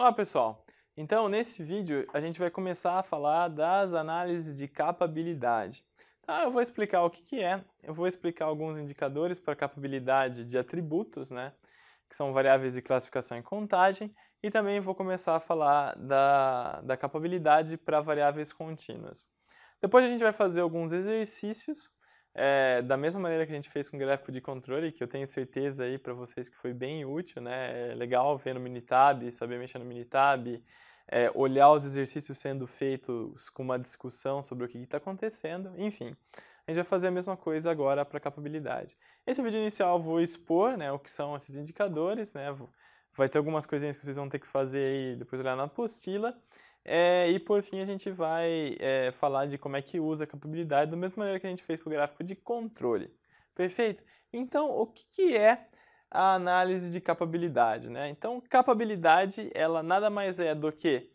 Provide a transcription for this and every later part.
Olá pessoal, então nesse vídeo a gente vai começar a falar das análises de capabilidade. Tá, eu vou explicar o que, que é, eu vou explicar alguns indicadores para capabilidade de atributos, né, que são variáveis de classificação e contagem, e também vou começar a falar da, da capabilidade para variáveis contínuas. Depois a gente vai fazer alguns exercícios é, da mesma maneira que a gente fez com o gráfico de controle, que eu tenho certeza aí para vocês que foi bem útil, né? É legal ver no Minitab, saber mexer no Minitab, é, olhar os exercícios sendo feitos com uma discussão sobre o que está acontecendo, enfim. A gente vai fazer a mesma coisa agora para capabilidade. Esse vídeo inicial eu vou expor né, o que são esses indicadores, né? Vou Vai ter algumas coisinhas que vocês vão ter que fazer aí, depois olhar na apostila. É, e por fim a gente vai é, falar de como é que usa a capabilidade, da mesma maneira que a gente fez com o gráfico de controle. Perfeito? Então, o que, que é a análise de capabilidade? Né? Então, capabilidade, ela nada mais é do que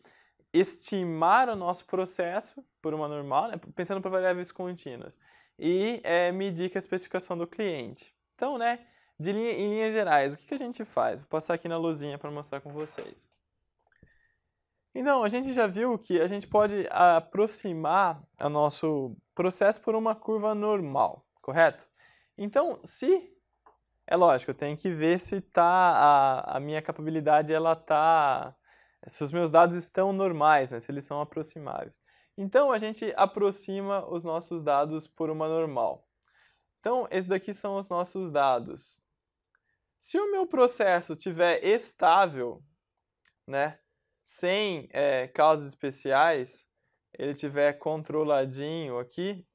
estimar o nosso processo por uma normal, né? pensando para variáveis contínuas, e é, medir a especificação do cliente. Então, né, de linha, em linhas gerais, o que, que a gente faz? Vou passar aqui na luzinha para mostrar com vocês. Então, a gente já viu que a gente pode aproximar o nosso processo por uma curva normal, correto? Então, se... É lógico, eu tenho que ver se tá a, a minha capabilidade, ela tá... Se os meus dados estão normais, né? Se eles são aproximáveis. Então, a gente aproxima os nossos dados por uma normal. Então, esses daqui são os nossos dados. Se o meu processo tiver estável, né, sem é, causas especiais, ele tiver controladinho aqui,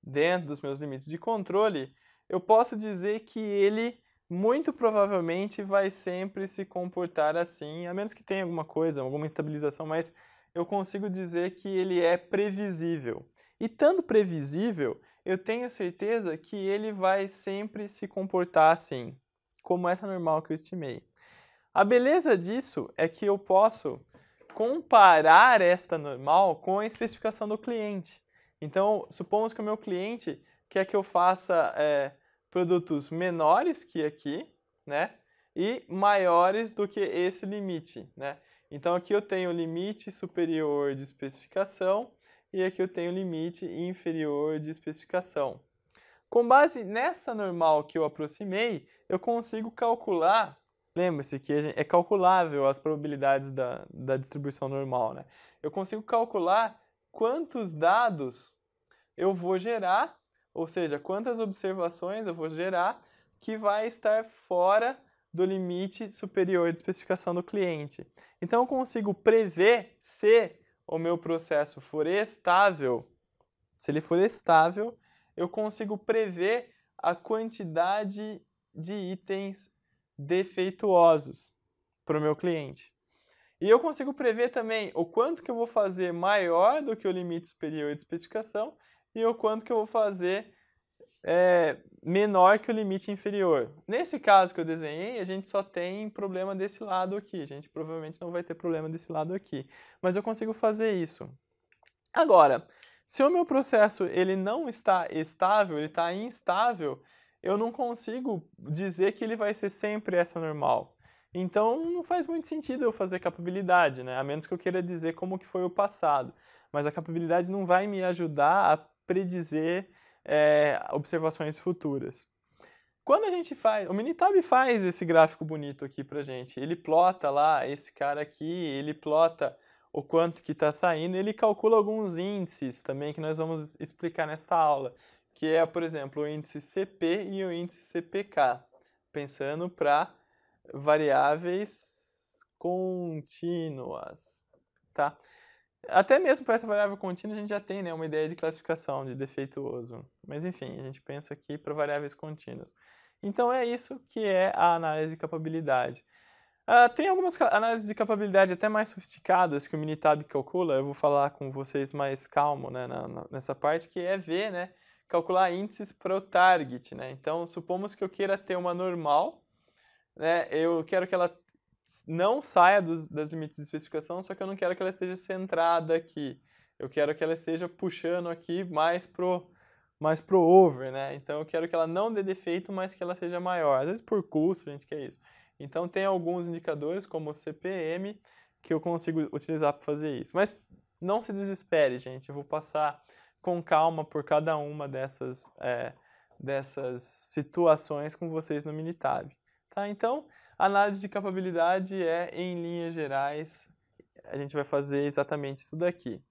dentro dos meus limites de controle, eu posso dizer que ele muito provavelmente vai sempre se comportar assim, a menos que tenha alguma coisa, alguma estabilização, mas eu consigo dizer que ele é previsível. E tanto previsível, eu tenho certeza que ele vai sempre se comportar assim como essa normal que eu estimei. A beleza disso é que eu posso comparar esta normal com a especificação do cliente. Então, supomos que o meu cliente quer que eu faça é, produtos menores que aqui, né? E maiores do que esse limite, né? Então, aqui eu tenho limite superior de especificação e aqui eu tenho limite inferior de especificação. Com base nessa normal que eu aproximei, eu consigo calcular. Lembre-se que é calculável as probabilidades da, da distribuição normal, né? Eu consigo calcular quantos dados eu vou gerar, ou seja, quantas observações eu vou gerar que vai estar fora do limite superior de especificação do cliente. Então eu consigo prever se o meu processo for estável, se ele for estável, eu consigo prever a quantidade de itens defeituosos para o meu cliente. E eu consigo prever também o quanto que eu vou fazer maior do que o limite superior de especificação e o quanto que eu vou fazer é, menor que o limite inferior. Nesse caso que eu desenhei, a gente só tem problema desse lado aqui. A gente provavelmente não vai ter problema desse lado aqui. Mas eu consigo fazer isso. Agora, se o meu processo ele não está estável, ele está instável, eu não consigo dizer que ele vai ser sempre essa normal. Então não faz muito sentido eu fazer capabilidade, né? A menos que eu queira dizer como que foi o passado. Mas a capabilidade não vai me ajudar a predizer é, observações futuras. Quando a gente faz, o Minitab faz esse gráfico bonito aqui pra gente. Ele plota lá esse cara aqui, ele plota o quanto que está saindo, ele calcula alguns índices também que nós vamos explicar nesta aula, que é, por exemplo, o índice CP e o índice CPK, pensando para variáveis contínuas, tá? Até mesmo para essa variável contínua a gente já tem né, uma ideia de classificação de defeituoso, mas enfim, a gente pensa aqui para variáveis contínuas. Então é isso que é a análise de capabilidade. Uh, tem algumas análises de capabilidade até mais sofisticadas que o Minitab calcula, eu vou falar com vocês mais calmo né, na, na, nessa parte, que é ver, né, calcular índices para o target. Né? Então, supomos que eu queira ter uma normal, né, eu quero que ela não saia dos, das limites de especificação, só que eu não quero que ela esteja centrada aqui. Eu quero que ela esteja puxando aqui mais pro mais pro over, né? Então eu quero que ela não dê defeito, mas que ela seja maior. Às vezes por custo a gente quer é isso. Então tem alguns indicadores como o CPM que eu consigo utilizar para fazer isso. Mas não se desespere, gente. Eu vou passar com calma por cada uma dessas, é, dessas situações com vocês no Minitab. Tá? Então, análise de capabilidade é, em linhas gerais, a gente vai fazer exatamente isso daqui.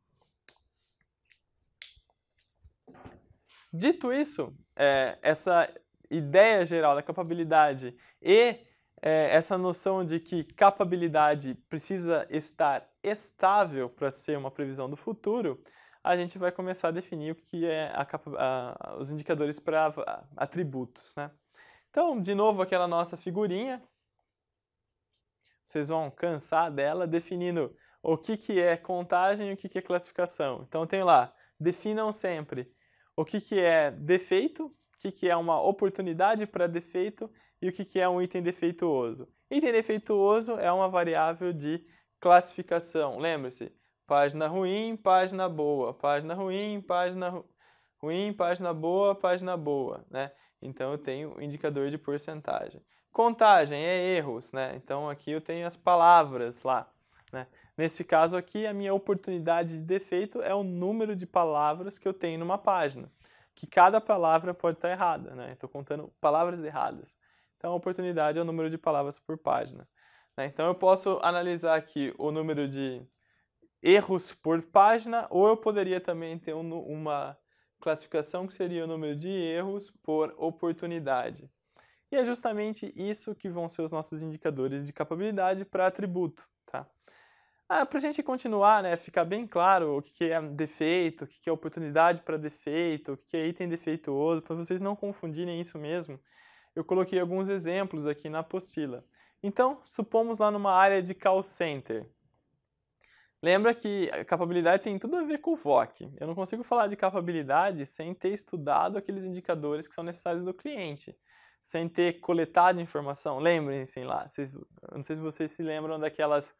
Dito isso, é, essa ideia geral da capabilidade e é, essa noção de que capabilidade precisa estar estável para ser uma previsão do futuro, a gente vai começar a definir o que é a, a, os indicadores para atributos. Né? Então, de novo, aquela nossa figurinha. Vocês vão cansar dela definindo o que, que é contagem e o que, que é classificação. Então, tem lá, definam sempre o que, que é defeito, o que, que é uma oportunidade para defeito e o que, que é um item defeituoso. Item defeituoso é uma variável de classificação. Lembre-se, página ruim, página boa, página ruim, página ru... ruim, página boa, página boa, né? Então eu tenho indicador de porcentagem. Contagem é erros, né? Então aqui eu tenho as palavras lá, né? Nesse caso aqui, a minha oportunidade de defeito é o número de palavras que eu tenho numa página que cada palavra pode estar errada, né? Estou contando palavras erradas. Então, a oportunidade é o número de palavras por página. Né? Então, eu posso analisar aqui o número de erros por página, ou eu poderia também ter um, uma classificação que seria o número de erros por oportunidade. E é justamente isso que vão ser os nossos indicadores de capacidade para atributo. Ah, para a gente continuar, né, ficar bem claro o que é defeito, o que é oportunidade para defeito, o que é item defeituoso, para vocês não confundirem isso mesmo, eu coloquei alguns exemplos aqui na apostila. Então, supomos lá numa área de call center. Lembra que a capabilidade tem tudo a ver com o VOC. Eu não consigo falar de capabilidade sem ter estudado aqueles indicadores que são necessários do cliente sem ter coletado informação. Lembrem-se lá, vocês, não sei se vocês se lembram daquelas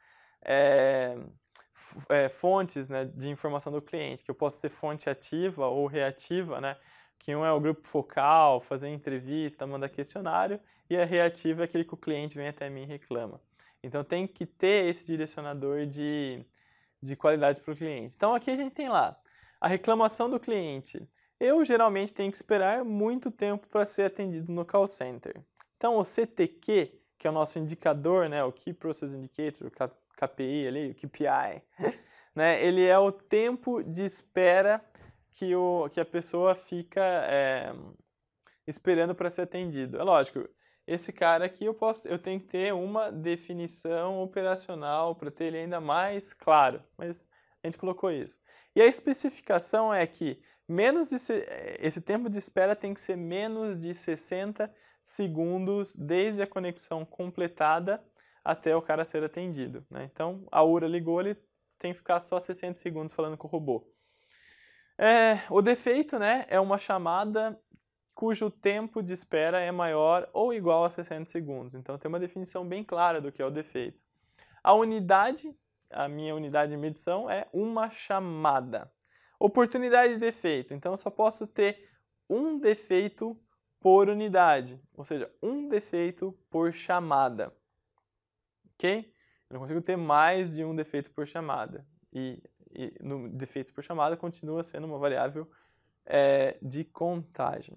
é, é, fontes né, de informação do cliente, que eu posso ter fonte ativa ou reativa, né? Que um é o grupo focal, fazer entrevista, mandar questionário, e a reativa é aquele que o cliente vem até mim e reclama. Então tem que ter esse direcionador de, de qualidade para o cliente. Então aqui a gente tem lá a reclamação do cliente. Eu geralmente tenho que esperar muito tempo para ser atendido no call center. Então o CTQ, que é o nosso indicador, né, o Key Process Indicator, KPI ali, o KPI, né? Ele é o tempo de espera que, o, que a pessoa fica é, esperando para ser atendido. É lógico, esse cara aqui eu posso, eu tenho que ter uma definição operacional para ter ele ainda mais claro, mas a gente colocou isso. E a especificação é que menos de, esse tempo de espera tem que ser menos de 60 segundos desde a conexão completada até o cara ser atendido. Né? Então, a URA ligou, ele tem que ficar só 60 segundos falando com o robô. É, o defeito né, é uma chamada cujo tempo de espera é maior ou igual a 60 segundos. Então tem uma definição bem clara do que é o defeito. A unidade, a minha unidade de medição é uma chamada. Oportunidade de defeito. Então eu só posso ter um defeito por unidade, ou seja, um defeito por chamada ok? Eu não consigo ter mais de um defeito por chamada. E, e no defeito por chamada continua sendo uma variável é, de contagem.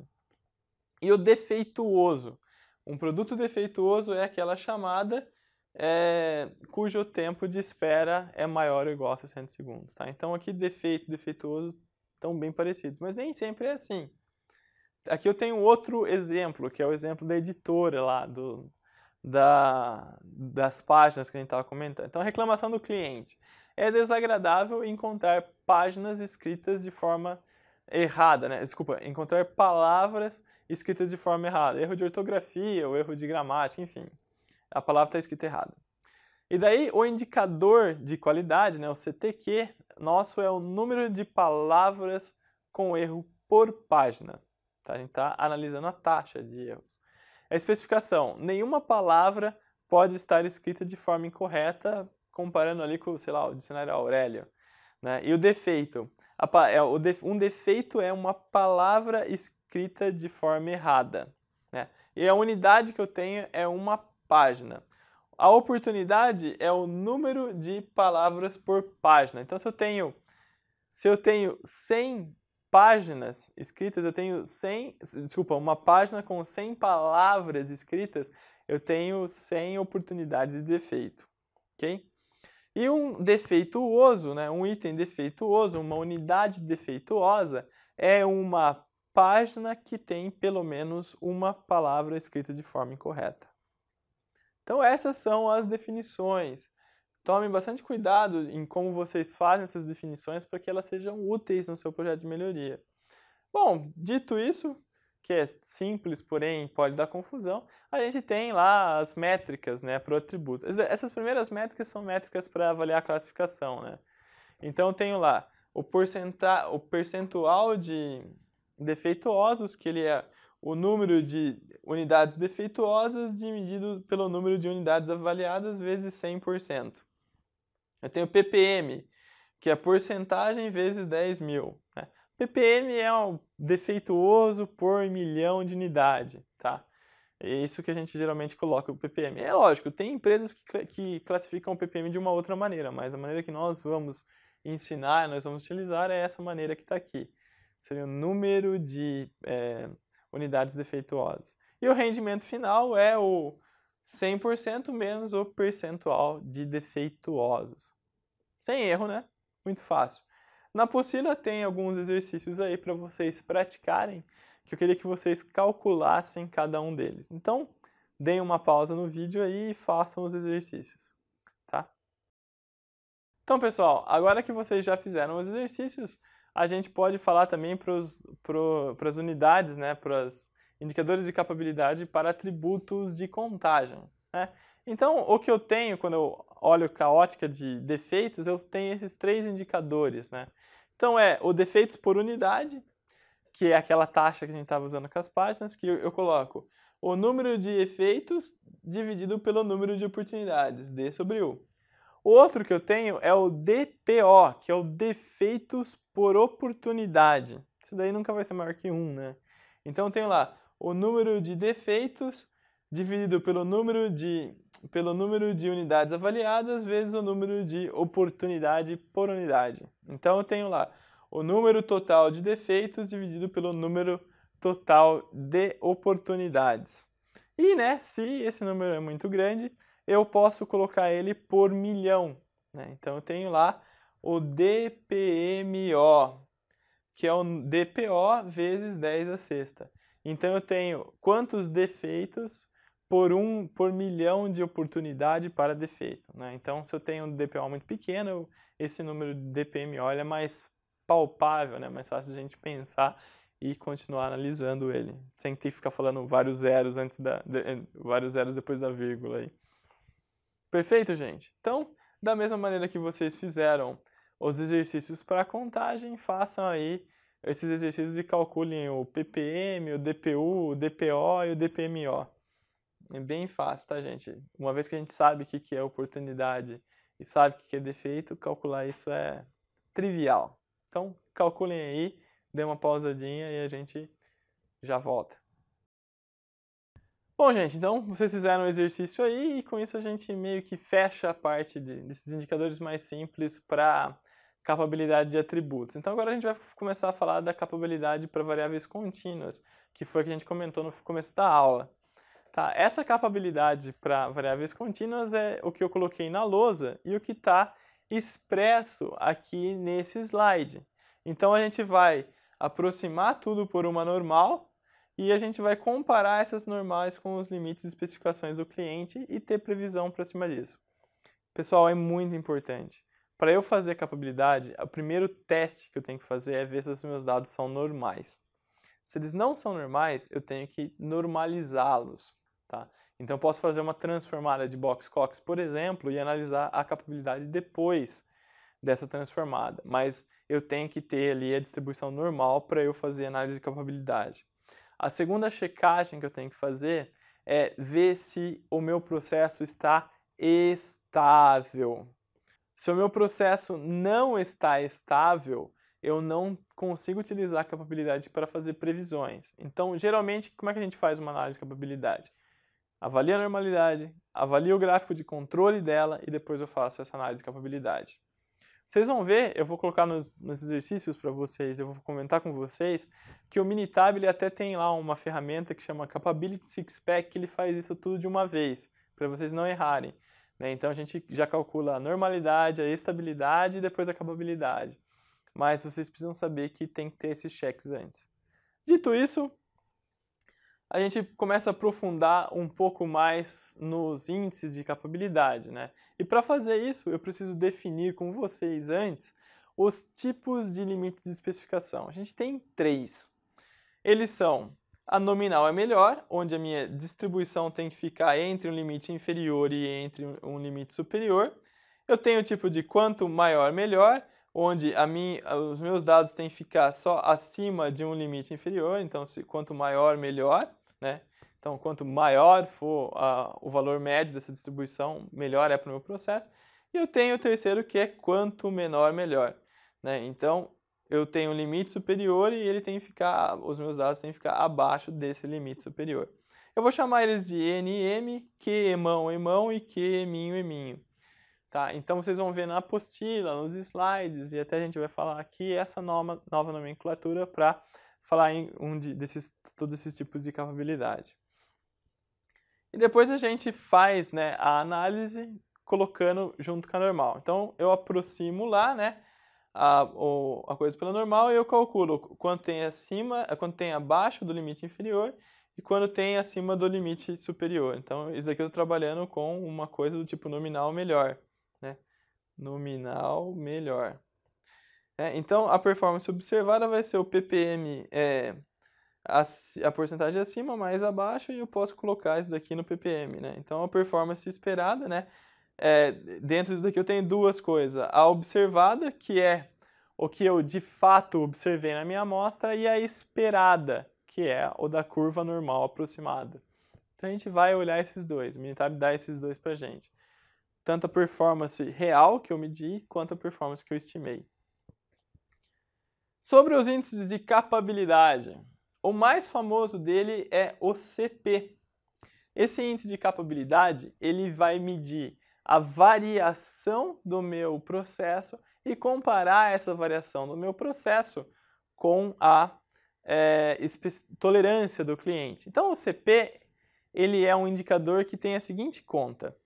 E o defeituoso. Um produto defeituoso é aquela chamada é, cujo tempo de espera é maior ou igual a 60 segundos. Tá? Então aqui defeito e defeituoso estão bem parecidos, mas nem sempre é assim. Aqui eu tenho outro exemplo, que é o exemplo da editora lá, do, da, das páginas que a gente estava comentando. Então, reclamação do cliente. É desagradável encontrar páginas escritas de forma errada, né? Desculpa, encontrar palavras escritas de forma errada. Erro de ortografia ou erro de gramática, enfim. A palavra está escrita errada. E daí, o indicador de qualidade, né, o CTQ, nosso é o número de palavras com erro por página. Tá? A gente está analisando a taxa de erros. A especificação: nenhuma palavra pode estar escrita de forma incorreta, comparando ali com, sei lá, o dicionário Aurélio. Né? E o defeito: é, um defeito é uma palavra escrita de forma errada. Né? E a unidade que eu tenho é uma página. A oportunidade é o número de palavras por página. Então, se eu tenho, se eu tenho 100 páginas escritas, eu tenho 100, desculpa, uma página com 100 palavras escritas, eu tenho 100 oportunidades de defeito, ok? E um defeituoso, né, um item defeituoso, uma unidade defeituosa, é uma página que tem pelo menos uma palavra escrita de forma incorreta. Então essas são as definições tomem bastante cuidado em como vocês fazem essas definições para que elas sejam úteis no seu projeto de melhoria. Bom, dito isso, que é simples, porém pode dar confusão, a gente tem lá as métricas né, para o atributo. Essas primeiras métricas são métricas para avaliar a classificação. Né? Então, eu tenho lá o, o percentual de defeituosos, que ele é o número de unidades defeituosas dividido pelo número de unidades avaliadas vezes 100%. Eu tenho PPM, que é porcentagem vezes 10 mil. Né? PPM é um defeituoso por milhão de unidade, tá? É isso que a gente geralmente coloca o PPM. É lógico, tem empresas que, que classificam o PPM de uma outra maneira, mas a maneira que nós vamos ensinar, nós vamos utilizar é essa maneira que está aqui. Seria o número de é, unidades defeituosas. E o rendimento final é o 100% menos o percentual de defeituosos. Sem erro, né? Muito fácil. Na apostila tem alguns exercícios aí para vocês praticarem, que eu queria que vocês calculassem cada um deles. Então, deem uma pausa no vídeo aí e façam os exercícios, tá? Então, pessoal, agora que vocês já fizeram os exercícios, a gente pode falar também para as unidades, né, para indicadores de capabilidade para atributos de contagem. Né? Então, o que eu tenho quando eu olho caótica de defeitos, eu tenho esses três indicadores. Né? Então, é o defeitos por unidade, que é aquela taxa que a gente estava usando com as páginas, que eu, eu coloco o número de efeitos dividido pelo número de oportunidades, D sobre U. O outro que eu tenho é o DPO, que é o defeitos por oportunidade. Isso daí nunca vai ser maior que 1, né? Então eu tenho lá o número de defeitos dividido pelo número de, pelo número de unidades avaliadas vezes o número de oportunidade por unidade. Então eu tenho lá o número total de defeitos dividido pelo número total de oportunidades. E, né, se esse número é muito grande, eu posso colocar ele por milhão. Né? Então, eu tenho lá o DPMO, que é o DPO vezes 10 a sexta. Então eu tenho quantos defeitos por um por milhão de oportunidade para defeito. Né? Então, se eu tenho um DPO muito pequeno, esse número de DPMO é mais palpável, né? mais fácil de a gente pensar e continuar analisando ele, sem ter que ficar falando vários zeros antes da de, eh, vários zeros depois da vírgula aí. Perfeito, gente. Então, da mesma maneira que vocês fizeram os exercícios para contagem, façam aí esses exercícios e calculem o ppm, o DPU, o DPO e o DPMO. É bem fácil, tá, gente? Uma vez que a gente sabe o que é oportunidade e sabe o que é defeito, calcular isso é trivial. Então, calculem aí, dê uma pausadinha e a gente já volta. Bom, gente, então vocês fizeram o exercício aí e com isso a gente meio que fecha a parte de, desses indicadores mais simples para capabilidade de atributos. Então agora a gente vai começar a falar da capabilidade para variáveis contínuas, que foi o que a gente comentou no começo da aula. Tá, essa capabilidade para variáveis contínuas é o que eu coloquei na lousa e o que está expresso aqui nesse slide. Então a gente vai aproximar tudo por uma normal e a gente vai comparar essas normais com os limites e especificações do cliente e ter previsão para cima disso. Pessoal, é muito importante. Para eu fazer a capabilidade, o primeiro teste que eu tenho que fazer é ver se os meus dados são normais. Se eles não são normais, eu tenho que normalizá-los. Tá? Então, eu posso fazer uma transformada de Box Cox, por exemplo, e analisar a capabilidade depois dessa transformada. Mas eu tenho que ter ali a distribuição normal para eu fazer análise de capabilidade. A segunda checagem que eu tenho que fazer é ver se o meu processo está estável. Se o meu processo não está estável, eu não consigo utilizar a capabilidade para fazer previsões. Então, geralmente, como é que a gente faz uma análise de capabilidade? Avalia a normalidade, avalia o gráfico de controle dela e depois eu faço essa análise de capabilidade. Vocês vão ver, eu vou colocar nos, nos exercícios para vocês, eu vou comentar com vocês, que o Minitab ele até tem lá uma ferramenta que chama Capability Sixpack, que ele faz isso tudo de uma vez, para vocês não errarem. Né? Então a gente já calcula a normalidade, a estabilidade e depois a capabilidade, Mas vocês precisam saber que tem que ter esses cheques antes. Dito isso, a gente começa a aprofundar um pouco mais nos índices de capabilidade, né? E para fazer isso, eu preciso definir com vocês antes os tipos de limites de especificação. A gente tem três. Eles são a nominal é melhor, onde a minha distribuição tem que ficar entre um limite inferior e entre um limite superior. Eu tenho o tipo de quanto maior, melhor, onde a mim, os meus dados têm que ficar só acima de um limite inferior, então se, quanto maior, melhor. Né? Então, quanto maior for a, o valor médio dessa distribuição, melhor é para o meu processo. E eu tenho o terceiro que é quanto menor, melhor. Né? Então, eu tenho um limite superior e ele tem que ficar, os meus dados têm que ficar abaixo desse limite superior. Eu vou chamar eles de NM, QEmão, emão e QEminho, eminho. Tá? Então vocês vão ver na apostila, nos slides e até a gente vai falar aqui essa nova, nova nomenclatura para falar em um de, desses, todos esses tipos de capabilidade. E depois a gente faz né, a análise colocando junto com a normal. Então eu aproximo lá, né? a, ou, a coisa pela normal e eu calculo quanto tem acima, eh, quanto tem abaixo do limite inferior e quando tem acima do limite superior. Então, isso daqui eu estou trabalhando com uma coisa do tipo nominal melhor. Né? Nominal melhor. É, então, a performance observada vai ser o ppm, é, a, a porcentagem acima mais abaixo, e eu posso colocar isso daqui no ppm. Né? Então, a performance esperada, né? é, dentro disso daqui eu tenho duas coisas. A observada, que é o que eu de fato observei na minha amostra, e a esperada, que é o da curva normal aproximada. Então a gente vai olhar esses dois, o Minitab dá esses dois para gente. Tanto a performance real que eu medi, quanto a performance que eu estimei. Sobre os índices de capabilidade, o mais famoso dele é o CP. Esse índice de capabilidade, ele vai medir a variação do meu processo e comparar essa variação do meu processo com a é, tolerância do cliente. Então o CP ele é um indicador que tem a seguinte conta.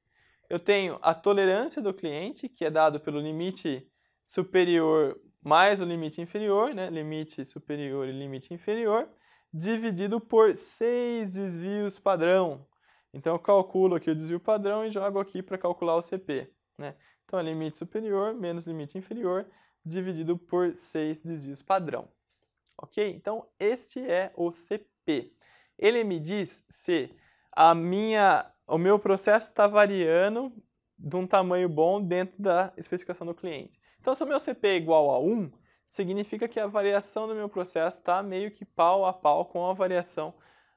Eu tenho a tolerância do cliente, que é dado pelo limite superior mais o limite inferior, né? limite superior e limite inferior, dividido por seis desvios padrão, então eu calculo aqui o desvio padrão e jogo aqui para calcular o CP. Né? Então é limite superior menos limite inferior dividido por 6 desvios padrão. Ok? Então este é o CP. Ele me diz se a minha, o meu processo está variando de um tamanho bom dentro da especificação do cliente. Então se o meu CP é igual a 1, significa que a variação do meu processo está meio que pau a pau com a variação,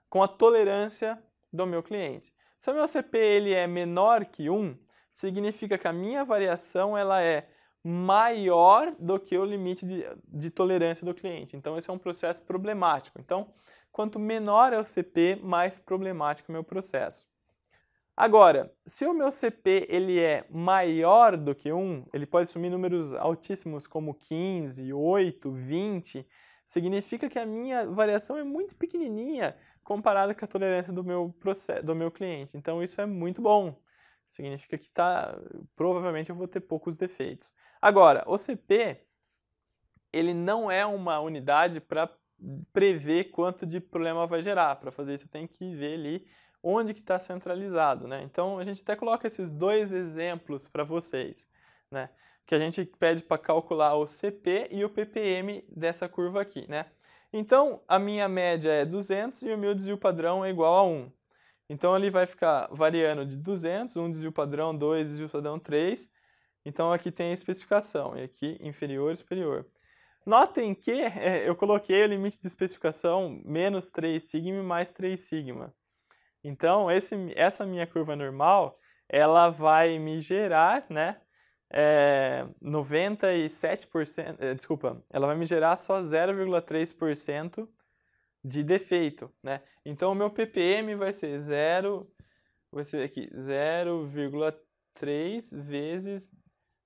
com a tolerância do meu cliente. Se o meu CP ele é menor que 1, significa que a minha variação ela é maior do que o limite de, de tolerância do cliente. Então, esse é um processo problemático. Então, quanto menor é o CP, mais problemático é o meu processo. Agora, se o meu CP ele é maior do que 1, ele pode assumir números altíssimos como 15, 8, 20, Significa que a minha variação é muito pequenininha comparada com a tolerância do meu, processo, do meu cliente. Então, isso é muito bom. Significa que tá, provavelmente eu vou ter poucos defeitos. Agora, o CP, ele não é uma unidade para prever quanto de problema vai gerar. Para fazer isso, eu tenho que ver ali onde que está centralizado. Né? Então, a gente até coloca esses dois exemplos para vocês né? Que a gente pede para calcular o CP e o PPM dessa curva aqui, né? Então, a minha média é 200 e o meu desvio padrão é igual a 1. Então, ele vai ficar variando de 200, 1 desvio padrão, 2 desvio padrão, 3. Então, aqui tem a especificação, e aqui inferior, superior. Notem que é, eu coloquei o limite de especificação menos 3 sigma mais 3 sigma. Então, esse, essa minha curva normal, ela vai me gerar, né, é, 97%, eh, desculpa, ela vai me gerar só 0,3% de defeito, né? Então o meu ppm vai ser 0, vai ser aqui 0,3 vezes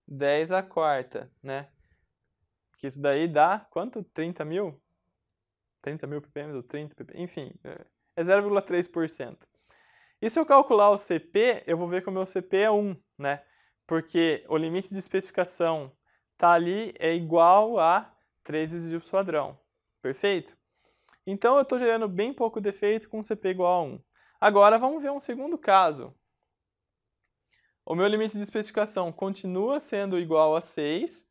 10 a quarta, né? Que isso daí dá quanto? 30 mil? 30 mil ppm ou 30 ppm, enfim, é 0,3%. É e se eu calcular o CP, eu vou ver que o meu CP é 1, né? porque o limite de especificação está ali é igual a 13 exibidos padrão, perfeito? Então eu estou gerando bem pouco defeito com CP igual a 1. Agora vamos ver um segundo caso. O meu limite de especificação continua sendo igual a 6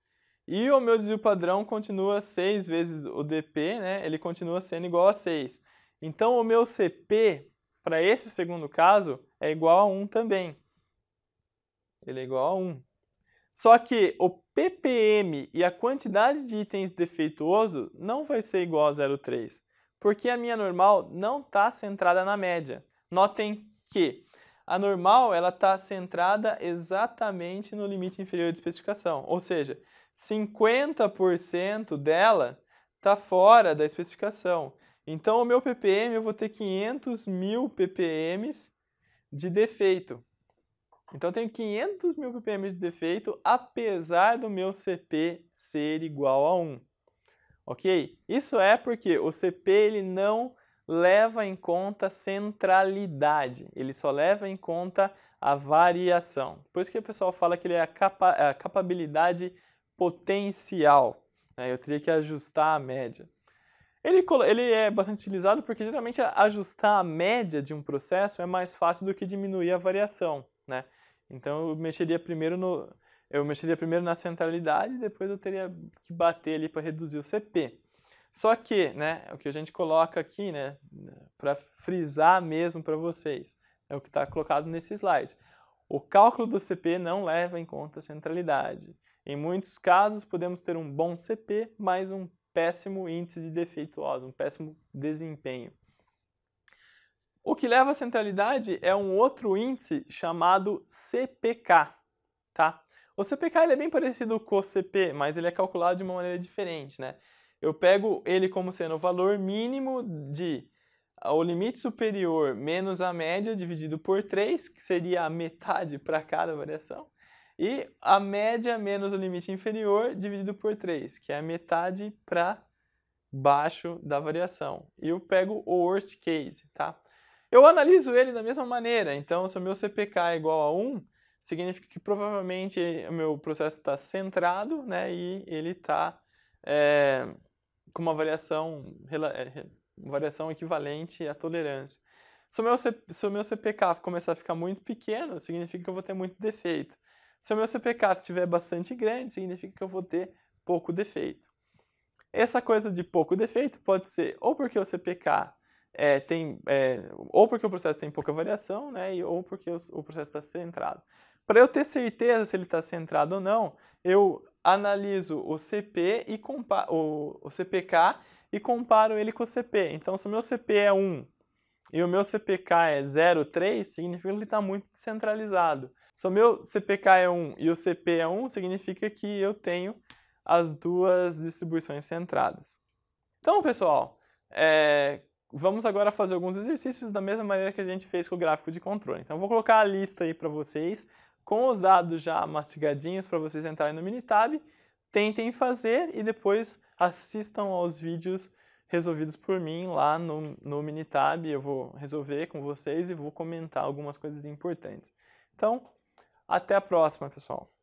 e o meu desvio padrão continua 6 vezes o DP, né? ele continua sendo igual a 6. Então o meu CP para esse segundo caso é igual a 1 também ele é igual a 1. Só que o ppm e a quantidade de itens defeituoso não vai ser igual a 0,3, porque a minha normal não está centrada na média. Notem que a normal ela está centrada exatamente no limite inferior de especificação, ou seja, 50% dela está fora da especificação. Então, o meu ppm, eu vou ter 500 mil ppms de defeito. Então eu tenho 500 mil ppm de defeito, apesar do meu CP ser igual a 1. Ok? Isso é porque o CP ele não leva em conta centralidade, ele só leva em conta a variação. Por isso que o pessoal fala que ele é a, capa a capabilidade potencial. Né? Eu teria que ajustar a média. Ele, ele é bastante utilizado porque geralmente ajustar a média de um processo é mais fácil do que diminuir a variação. Né? Então eu mexeria primeiro no eu mexeria primeiro na centralidade, e depois eu teria que bater ali para reduzir o CP. Só que, né, o que a gente coloca aqui, né, para frisar mesmo para vocês, é o que está colocado nesse slide. O cálculo do CP não leva em conta a centralidade. Em muitos casos, podemos ter um bom CP, mas um péssimo índice de defeituoso, um péssimo desempenho. O que leva à centralidade é um outro índice chamado CPK, tá? O CPK ele é bem parecido com o CP, mas ele é calculado de uma maneira diferente, né? Eu pego ele como sendo o valor mínimo de ah, o limite superior menos a média dividido por 3, que seria a metade para cada variação, e a média menos o limite inferior dividido por 3, que é a metade para baixo da variação. E eu pego o worst case, tá? Eu analiso ele da mesma maneira, então se o meu CPK é igual a 1, significa que provavelmente o meu processo está centrado né, e ele está é, com uma variação, é, variação equivalente à tolerância. Se o, meu, se o meu CPK começar a ficar muito pequeno, significa que eu vou ter muito defeito. Se o meu CPK estiver bastante grande, significa que eu vou ter pouco defeito. Essa coisa de pouco defeito pode ser ou porque o CPK é, tem, é, ou porque o processo tem pouca variação, né, e, ou porque o, processo está centrado. Para eu ter certeza se ele está centrado ou não, eu analiso o CP e comparo o CPK e comparo ele com o CP. Então, se o meu CP é 1 e o meu CPK é 0,3, significa que ele está muito descentralizado. Se o meu CPK é 1 e o CP é 1, significa que eu tenho as duas distribuições centradas. Então, pessoal, é, Vamos agora fazer alguns exercícios da mesma maneira que a gente fez com o gráfico de controle. Então, vou colocar a lista aí para vocês, com os dados já mastigadinhos para vocês entrarem no Minitab. Tentem fazer e depois assistam aos vídeos resolvidos por mim lá no, no Minitab. Eu vou resolver com vocês e vou comentar algumas coisas importantes. Então, até a próxima, pessoal!